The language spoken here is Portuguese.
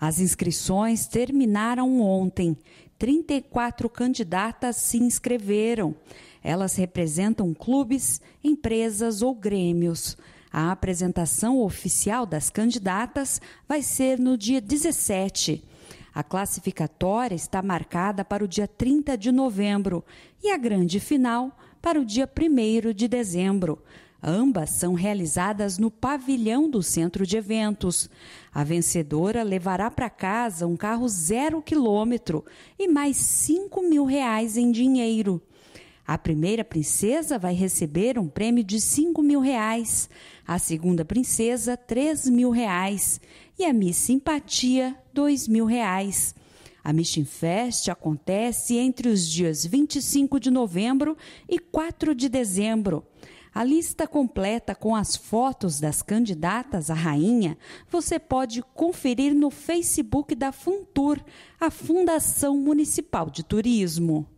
As inscrições terminaram ontem. 34 candidatas se inscreveram. Elas representam clubes, empresas ou grêmios. A apresentação oficial das candidatas vai ser no dia 17. A classificatória está marcada para o dia 30 de novembro e a grande final para o dia 1 de dezembro. Ambas são realizadas no pavilhão do centro de eventos. A vencedora levará para casa um carro zero quilômetro e mais 5 mil reais em dinheiro. A primeira princesa vai receber um prêmio de 5 mil reais, a segunda princesa 3 mil reais e a Miss Simpatia 2 mil reais. A Mission Fest acontece entre os dias 25 de novembro e 4 de dezembro. A lista completa com as fotos das candidatas à rainha você pode conferir no Facebook da Funtur, a Fundação Municipal de Turismo.